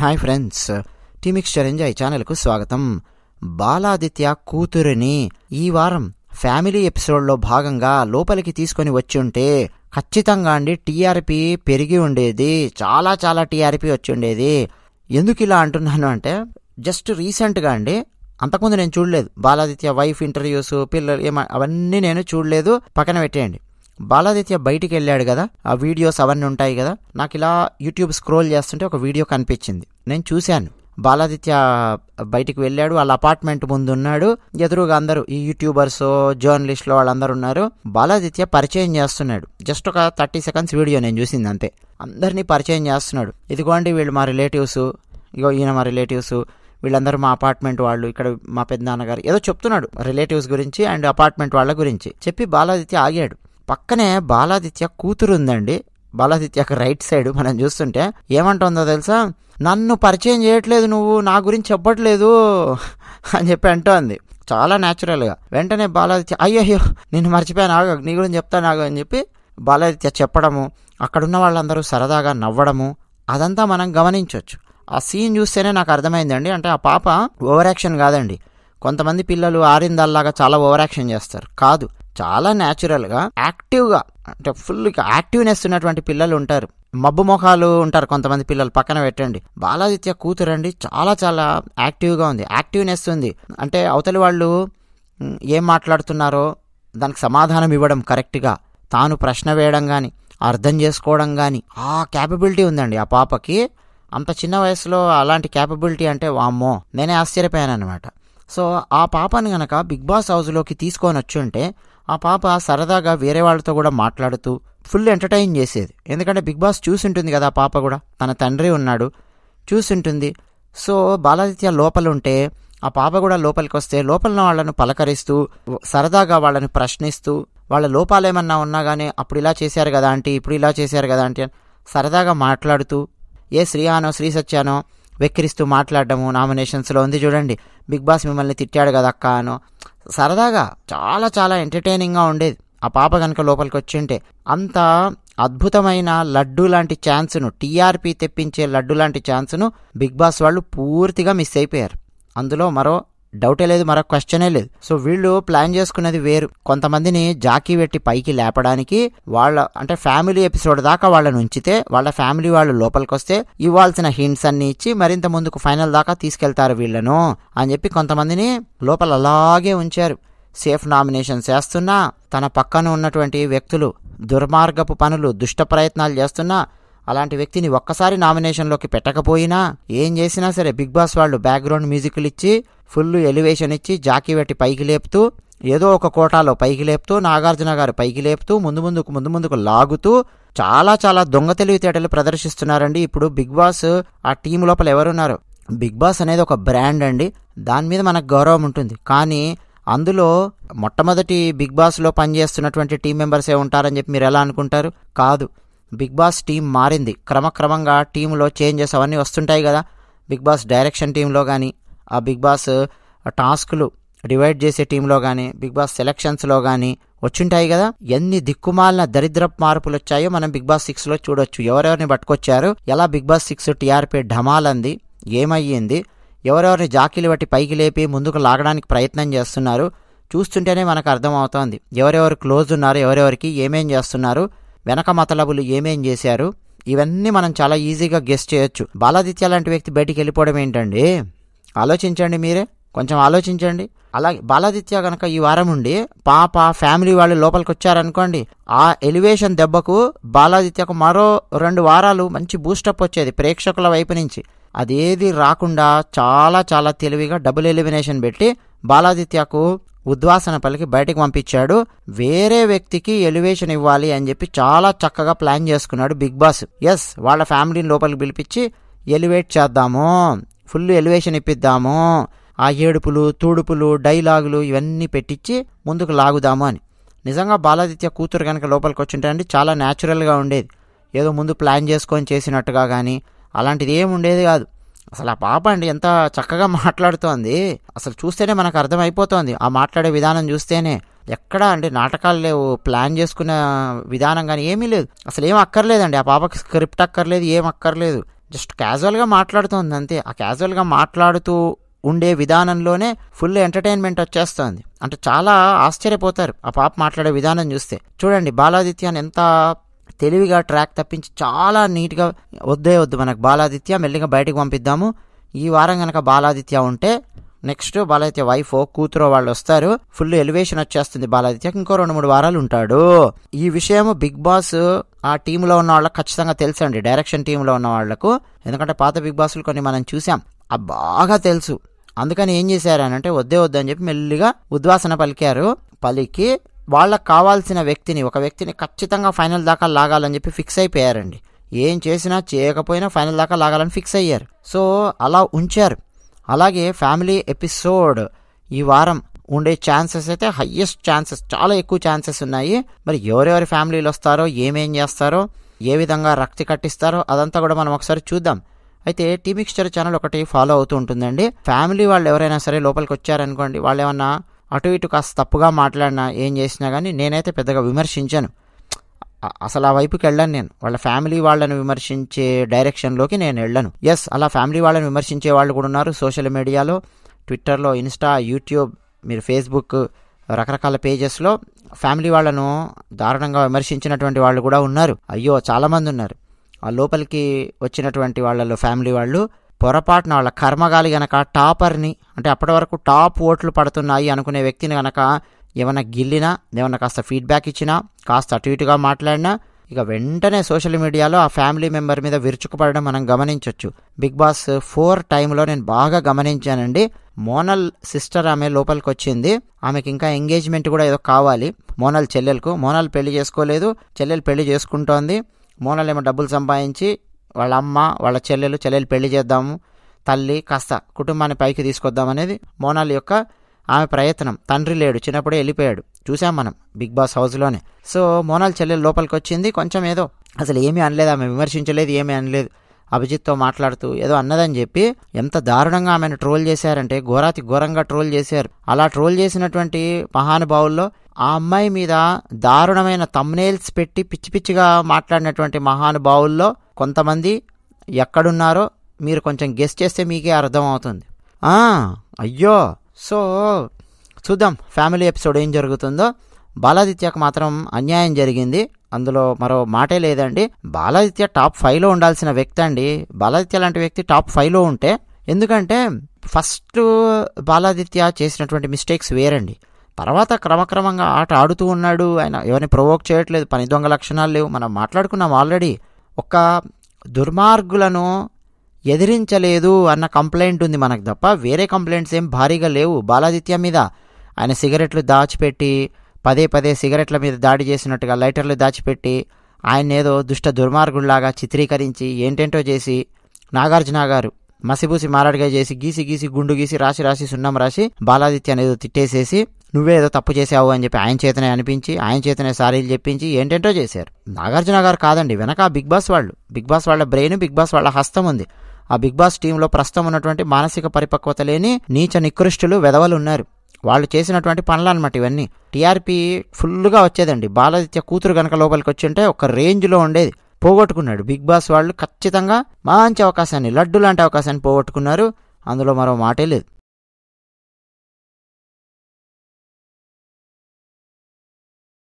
hi friends టీమిక్స్ enjoy ఛానల్కు స్వాగతం బాలాదిత్య కూతురిని ఈ వారం ఫ్యామిలీ ఎపిసోడ్లో భాగంగా లోపలికి తీసుకొని వచ్చి ఉంటే ఖచ్చితంగా అండి టీఆర్పీ పెరిగి ఉండేది చాలా చాలా టీఆర్పీ వచ్చి ఉండేది ఎందుకు ఇలా అంటున్నాను అంటే జస్ట్ రీసెంట్గా అండి అంతకుముందు నేను చూడలేదు బాలాదిత్య వైఫ్ ఇంటర్వ్యూస్ పిల్లలు ఏమ అవన్నీ నేను చూడలేదు పక్కన పెట్టేయండి బాలాదిత్య బయటికి వెళ్ళాడు కదా ఆ వీడియోస్ అవన్నీ ఉంటాయి కదా నాకు ఇలా యూట్యూబ్ స్క్రోల్ చేస్తుంటే ఒక వీడియో కనిపించింది నేను చూశాను బాలాదిత్య బయటికి వెళ్ళాడు వాళ్ళ అపార్ట్మెంట్ ముందు ఉన్నాడు ఎదురుగా అందరూ ఈ యూట్యూబర్స్ జర్నలిస్టులు వాళ్ళందరూ ఉన్నారు బాలాదిత్య పరిచయం చేస్తున్నాడు జస్ట్ ఒక థర్టీ సెకండ్స్ వీడియో నేను చూసింది అంతే అందరినీ పరిచయం చేస్తున్నాడు ఇదిగోండి వీళ్ళు మా రిలేటివ్స్ ఇగో ఈయన మా రిలేటివ్స్ వీళ్ళందరూ మా అపార్ట్మెంట్ వాళ్ళు ఇక్కడ మా నాన్నగారు ఏదో చెప్తున్నాడు రిలేటివ్స్ గురించి అండ్ అపార్ట్మెంట్ వాళ్ళ గురించి చెప్పి బాలాదిత్య ఆగాడు పక్కనే బాలాదిత్య కూతురు ఉందండి బాలాదిత్యకు రైట్ సైడ్ మనం చూస్తుంటే ఏమంటుందో తెలుసా నన్ను పరిచయం చేయట్లేదు నువ్వు నా గురించి చెప్పట్లేదు అని చెప్పి అంటోంది చాలా న్యాచురల్గా వెంటనే బాలాదిత్య అయ్యో నేను మర్చిపోయాను ఆగ నీ గురించి చెప్తాను ఆగ అని చెప్పి బాలాదిత్య చెప్పడము అక్కడున్న వాళ్ళందరూ సరదాగా నవ్వడము అదంతా మనం గమనించవచ్చు ఆ సీన్ చూస్తేనే నాకు అర్థమైందండి అంటే ఆ పాప ఓవరాక్షన్ కాదండి కొంతమంది పిల్లలు ఆరిందల్లాగా చాలా ఓవరాక్షన్ చేస్తారు కాదు చాలా న్యాచురల్గా యాక్టివ్గా అంటే ఫుల్ యాక్టివ్నెస్ ఉన్నటువంటి పిల్లలు ఉంటారు మబ్బు మొఖాలు ఉంటారు కొంతమంది పిల్లలు పక్కన పెట్టండి బాలాదిత్య కూతురండి చాలా చాలా యాక్టివ్గా ఉంది యాక్టివ్నెస్ ఉంది అంటే అవతలి వాళ్ళు ఏం మాట్లాడుతున్నారో దానికి సమాధానం ఇవ్వడం కరెక్ట్గా తాను ప్రశ్న వేయడం కానీ అర్థం చేసుకోవడం కానీ ఆ క్యాపబిలిటీ ఉందండి ఆ పాపకి అంత చిన్న వయసులో అలాంటి క్యాపబిలిటీ అంటే వామ్మో నేనే ఆశ్చర్యపోయాను అనమాట సో ఆ పాపను గనక బిగ్ బాస్ హౌస్లోకి తీసుకొని వచ్చుంటే ఆ పాప సరదాగా వేరే వాళ్ళతో కూడా మాట్లాడుతూ ఫుల్ ఎంటర్టైన్ చేసేది ఎందుకంటే బిగ్ బాస్ ఉంటుంది కదా ఆ పాప కూడా తన తండ్రి ఉన్నాడు ఉంటుంది సో బాలాదిత్య లోపల ఉంటే ఆ పాప కూడా లోపలికి వస్తే లోపల వాళ్ళను పలకరిస్తూ సరదాగా వాళ్ళని ప్రశ్నిస్తూ వాళ్ళ లోపాలేమన్నా ఉన్నా కానీ అప్పుడు ఇలా చేశారు కదా ఆంటీ ఇప్పుడు ఇలా చేశారు కదా ఆంటీ సరదాగా మాట్లాడుతూ ఏ శ్రీయానో శ్రీ సత్యానో వెక్కిరిస్తూ మాట్లాడడము నామినేషన్స్లో ఉంది చూడండి బిగ్ బాస్ మిమ్మల్ని తిట్టాడు కదా అక్క అనో సరదాగా చాలా చాలా ఎంటర్టైనింగ్గా ఉండేది ఆ పాప కనుక లోపలికి వచ్చింటే అంత అద్భుతమైన లడ్డు లాంటి ఛాన్స్ను టీఆర్పీ తెప్పించే లడ్డు లాంటి ఛాన్స్ను బిగ్ బాస్ వాళ్ళు పూర్తిగా మిస్ అయిపోయారు అందులో మరో డౌటే లేదు మరొక క్వశ్చనే లేదు సో వీళ్ళు ప్లాన్ చేసుకున్నది వేరు కొంతమందిని జాకీ పెట్టి పైకి లేపడానికి వాళ్ళ అంటే ఫ్యామిలీ ఎపిసోడ్ దాకా వాళ్ళని ఉంచితే వాళ్ళ ఫ్యామిలీ వాళ్ళు లోపలికి వస్తే ఇవ్వాల్సిన హింట్స్ అన్ని ఇచ్చి మరింత ముందుకు ఫైనల్ దాకా తీసుకెళ్తారు వీళ్ళను అని చెప్పి కొంతమందిని లోపల అలాగే ఉంచారు సేఫ్ నామినేషన్ చేస్తున్నా తన పక్కన ఉన్నటువంటి వ్యక్తులు దుర్మార్గపు పనులు దుష్ట ప్రయత్నాలు చేస్తున్నా అలాంటి వ్యక్తిని ఒక్కసారి నామినేషన్లోకి పెట్టకపోయినా ఏం చేసినా సరే బిగ్ బాస్ వాళ్ళు బ్యాక్గ్రౌండ్ మ్యూజిక్లు ఇచ్చి ఫుల్ ఎలివేషన్ ఇచ్చి జాకీ పెట్టి పైకి లేపుతూ ఏదో ఒక కోటాలో పైకి లేపుతూ నాగార్జున గారు పైకి లేపుతూ ముందు ముందుకు ముందు ముందుకు లాగుతూ చాలా చాలా దొంగ తెలివితేటలు ప్రదర్శిస్తున్నారండి ఇప్పుడు బిగ్ బాస్ ఆ టీం లోపల ఎవరున్నారు బిగ్ బాస్ అనేది ఒక బ్రాండ్ అండి దాని మీద మనకు గౌరవం ఉంటుంది కానీ అందులో మొట్టమొదటి బిగ్ బాస్లో పనిచేస్తున్నటువంటి టీం మెంబర్సే ఉంటారని చెప్పి మీరు ఎలా అనుకుంటారు కాదు బిగ్ బాస్ టీం మారింది క్రమక్రమంగా టీంలో చేంజెస్ అవన్నీ వస్తుంటాయి కదా బిగ్ బాస్ డైరెక్షన్ టీంలో కానీ ఆ బిగ్ బాస్ టాస్క్లు డివైడ్ చేసే టీంలో కానీ బిగ్ బాస్ సెలక్షన్స్లో కానీ వచ్చుంటాయి కదా ఎన్ని దిక్కుమాలిన దరిద్ర మార్పులు వచ్చాయో మనం బిగ్ బాస్ సిక్స్లో చూడొచ్చు ఎవరెవరిని పట్టుకొచ్చారు ఎలా బిగ్ బాస్ సిక్స్ టీఆర్పీ ఢమాలంది ఏమయ్యింది ఎవరెవరిని జాకీలు బట్టి పైకి లేపి ముందుకు లాగడానికి ప్రయత్నం చేస్తున్నారు చూస్తుంటేనే మనకు అర్థమవుతోంది ఎవరెవరు క్లోజ్ ఉన్నారు ఎవరెవరికి ఏమేం చేస్తున్నారు వెనక మతలబులు ఏమేం చేశారు ఇవన్నీ మనం చాలా ఈజీగా గెస్ చేయొచ్చు బాలాదిత్య లాంటి వ్యక్తి బయటికి వెళ్ళిపోవడం ఏంటండి ఆలోచించండి మీరే కొంచెం ఆలోచించండి అలాగే బాలాదిత్య కనుక ఈ వారం ఉండి పాప ఫ్యామిలీ వాళ్ళు లోపలికి వచ్చారనుకోండి ఆ ఎలివేషన్ దెబ్బకు బాలాదిత్యకు మరో రెండు వారాలు మంచి బూస్టప్ వచ్చేది ప్రేక్షకుల వైపు నుంచి అదేది రాకుండా చాలా చాలా తెలివిగా డబుల్ ఎలిమినేషన్ పెట్టి బాలాదిత్యకు ఉద్వాసన పలికి బయటకు పంపించాడు వేరే వ్యక్తికి ఎలివేషన్ ఇవ్వాలి అని చెప్పి చాలా చక్కగా ప్లాన్ చేసుకున్నాడు బిగ్ బాస్ ఎస్ వాళ్ళ ఫ్యామిలీని లోపలికి పిలిపించి ఎలివేట్ చేద్దాము ఫుల్ ఎలివేషన్ ఇప్పిద్దాము ఆ ఏడుపులు తూడుపులు డైలాగులు ఇవన్నీ పెట్టించి ముందుకు లాగుదాము అని నిజంగా బాలాదిత్య కూతురు కనుక లోపలికి వచ్చి అంటే చాలా న్యాచురల్గా ఉండేది ఏదో ముందు ప్లాన్ చేసుకొని చేసినట్టుగా కానీ అలాంటిది ఏమి ఉండేది కాదు అసలు ఆ పాప అండి ఎంత చక్కగా మాట్లాడుతోంది అసలు చూస్తేనే మనకు అర్థమైపోతోంది ఆ మాట్లాడే విధానం చూస్తేనే ఎక్కడా అండి నాటకాలు లేవు ప్లాన్ చేసుకున్న విధానం కానీ ఏమీ లేదు అసలు ఏం అక్కర్లేదండి ఆ పాపకి స్క్రిప్ట్ అక్కర్లేదు ఏం అక్కర్లేదు జస్ట్ క్యాజువల్గా మాట్లాడుతోంది అంతే ఆ క్యాజువల్గా మాట్లాడుతూ ఉండే విధానంలోనే ఫుల్ ఎంటర్టైన్మెంట్ వచ్చేస్తుంది అంటే చాలా ఆశ్చర్యపోతారు ఆ పాప మాట్లాడే విధానం చూస్తే చూడండి బాలాదిత్యాన్ని ఎంత తెలివిగా ట్రాక్ తప్పించి చాలా నీట్గా వద్దే వద్దు మనకు బాలాదిత్య మెల్లిగా బయటకు పంపిద్దాము ఈ వారం కనుక బాలాదిత్య ఉంటే నెక్స్ట్ బాలాదిత్య వైఫ్ కూతురు వాళ్ళు వస్తారు ఫుల్ ఎలివేషన్ వచ్చేస్తుంది బాలాదిత్యకి ఇంకో రెండు మూడు వారాలు ఉంటాడు ఈ విషయం బిగ్ బాస్ ఆ టీంలో ఉన్న వాళ్ళకి ఖచ్చితంగా అండి డైరెక్షన్ టీంలో ఉన్న వాళ్ళకు ఎందుకంటే పాత బిగ్ బాస్లు కొన్ని మనం చూసాం అవి బాగా తెలుసు అందుకని ఏం చేశారు అని అంటే వద్దే వద్దని చెప్పి మెల్లిగా ఉద్వాసన పలికారు పలికి వాళ్ళకు కావాల్సిన వ్యక్తిని ఒక వ్యక్తిని ఖచ్చితంగా ఫైనల్ దాకా లాగాలని చెప్పి ఫిక్స్ అయిపోయారండి ఏం చేసినా చేయకపోయినా ఫైనల్ దాకా లాగాలని ఫిక్స్ అయ్యారు సో అలా ఉంచారు అలాగే ఫ్యామిలీ ఎపిసోడ్ ఈ వారం ఉండే ఛాన్సెస్ అయితే హయ్యెస్ట్ ఛాన్సెస్ చాలా ఎక్కువ ఛాన్సెస్ ఉన్నాయి మరి ఎవరెవరి ఫ్యామిలీలు వస్తారో ఏమేం చేస్తారో ఏ విధంగా రక్తి కట్టిస్తారో అదంతా కూడా మనం ఒకసారి చూద్దాం అయితే టీ ఛానల్ ఒకటి ఫాలో అవుతూ ఉంటుందండి ఫ్యామిలీ వాళ్ళు ఎవరైనా సరే లోపలికి వచ్చారనుకోండి వాళ్ళు ఏమన్నా అటు ఇటు కాస్త తప్పుగా మాట్లాడినా ఏం చేసినా కానీ నేనైతే పెద్దగా విమర్శించాను అసలు ఆ వైపుకి వెళ్ళాను నేను వాళ్ళ ఫ్యామిలీ వాళ్ళని విమర్శించే డైరెక్షన్లోకి నేను వెళ్ళను ఎస్ అలా ఫ్యామిలీ వాళ్ళని విమర్శించే వాళ్ళు కూడా ఉన్నారు సోషల్ మీడియాలో ట్విట్టర్లో ఇన్స్టా యూట్యూబ్ మీరు ఫేస్బుక్ రకరకాల పేజెస్లో ఫ్యామిలీ వాళ్ళను దారుణంగా విమర్శించినటువంటి వాళ్ళు కూడా ఉన్నారు అయ్యో చాలామంది ఉన్నారు ఆ లోపలికి వచ్చినటువంటి వాళ్ళలో ఫ్యామిలీ వాళ్ళు పొరపాటున వాళ్ళ కర్మగాలి గనక టాపర్ని అంటే అప్పటి వరకు టాప్ ఓట్లు పడుతున్నాయి అనుకునే వ్యక్తిని గనక ఏమైనా గిల్లినా ఏమైనా కాస్త ఫీడ్బ్యాక్ ఇచ్చినా కాస్త అటు ఇటుగా మాట్లాడినా ఇక వెంటనే సోషల్ మీడియాలో ఆ ఫ్యామిలీ మెంబర్ మీద విరుచుకుపడడం మనం గమనించవచ్చు బిగ్ బాస్ ఫోర్ టైంలో నేను బాగా గమనించానండి మోనల్ సిస్టర్ ఆమె లోపలికి వచ్చింది ఆమెకి ఇంకా ఎంగేజ్మెంట్ కూడా ఏదో కావాలి మోనల్ చెల్లెలకు మోనల్ పెళ్లి చేసుకోలేదు చెల్లెలు పెళ్లి చేసుకుంటోంది మోనల్ ఏమో డబ్బులు సంపాదించి వాళ్ళ అమ్మ వాళ్ళ చెల్లెలు చెల్లెలు పెళ్లి చేద్దాము తల్లి కాస్త కుటుంబాన్ని పైకి తీసుకొద్దాం అనేది మోనాల్ యొక్క ఆమె ప్రయత్నం తండ్రి లేడు చిన్నప్పుడే వెళ్ళిపోయాడు చూసాం మనం బిగ్ బాస్ హౌస్లోనే సో మోనాల్ చెల్లెలు లోపలికి వచ్చింది కొంచెం ఏదో అసలు ఏమీ అనలేదు ఆమె విమర్శించలేదు ఏమీ అనలేదు అభిజిత్తో మాట్లాడుతూ ఏదో అన్నదని చెప్పి ఎంత దారుణంగా ఆమెను ట్రోల్ చేశారంటే ఘోరాతి ఘోరంగా ట్రోల్ చేశారు అలా ట్రోల్ చేసినటువంటి మహానుభావుల్లో ఆ అమ్మాయి మీద దారుణమైన తమ్నేల్స్ పెట్టి పిచ్చి పిచ్చిగా మాట్లాడినటువంటి మహానుభావుల్లో కొంతమంది ఎక్కడున్నారో మీరు కొంచెం గెస్ట్ చేస్తే మీకే అర్థం అవుతుంది అయ్యో సో చూద్దాం ఫ్యామిలీ ఎపిసోడ్ ఏం జరుగుతుందో బాలాదిత్యకు మాత్రం అన్యాయం జరిగింది అందులో మరో మాటే లేదండి బాలాదిత్య టాప్ ఫైవ్లో ఉండాల్సిన వ్యక్తి అండి బాలాదిత్య లాంటి వ్యక్తి టాప్ ఫైవ్లో ఉంటే ఎందుకంటే ఫస్ట్ బాలాదిత్య చేసినటువంటి మిస్టేక్స్ వేరండి తర్వాత క్రమక్రమంగా ఆట ఆడుతూ ఉన్నాడు ఆయన ఎవరిని ప్రొవోక్ చేయట్లేదు పని దొంగ లక్షణాలు లేవు మనం మాట్లాడుకున్నాం ఆల్రెడీ ఒక దుర్మార్గులను ఎదిరించలేదు అన్న కంప్లైంట్ ఉంది మనకు తప్ప వేరే కంప్లైంట్స్ ఏం భారీగా లేవు బాలాదిత్య మీద ఆయన సిగరెట్లు దాచిపెట్టి పదే పదే సిగరెట్ల మీద దాడి చేసినట్టుగా లైటర్లు దాచిపెట్టి ఆయన ఏదో దుష్ట దుర్మార్గుల్లాగా చిత్రీకరించి ఏంటేంటో చేసి నాగార్జున గారు మసిబూసి మారాడుగా చేసి గీసి గీసి గుండు గీసి రాసి రాసి సున్నం రాసి బాలాదిత్య అనేది తిట్టేసేసి నువ్వే ఏదో తప్పు చేసావు అని చెప్పి ఆయన చేతనే అనిపించి ఆయన చేతనే సారీలు చెప్పించి ఏంటేంటో చేశారు నాగార్జున గారు కాదండి వెనక బిగ్ బాస్ వాళ్ళు బిగ్ బాస్ వాళ్ళ బ్రెయిన్ బిగ్ బాస్ వాళ్ళ హస్తం ఉంది ఆ బిగ్ బాస్ టీంలో ప్రస్తుతం ఉన్నటువంటి మానసిక పరిపక్వత లేని నీచ నికృష్టులు వెధవలు ఉన్నారు వాళ్ళు చేసినటువంటి పనులు అనమాట ఇవన్నీ టీఆర్పీ ఫుల్గా వచ్చేదండి బాలాదిత్య కూతురు కనుక లోపలికి వచ్చి ఉంటే ఒక రేంజ్లో ఉండేది పోగొట్టుకున్నాడు బిగ్ బాస్ వాళ్ళు ఖచ్చితంగా మంచి అవకాశాన్ని లడ్డు లాంటి అవకాశాన్ని పోగొట్టుకున్నారు అందులో మరో మాటే లేదు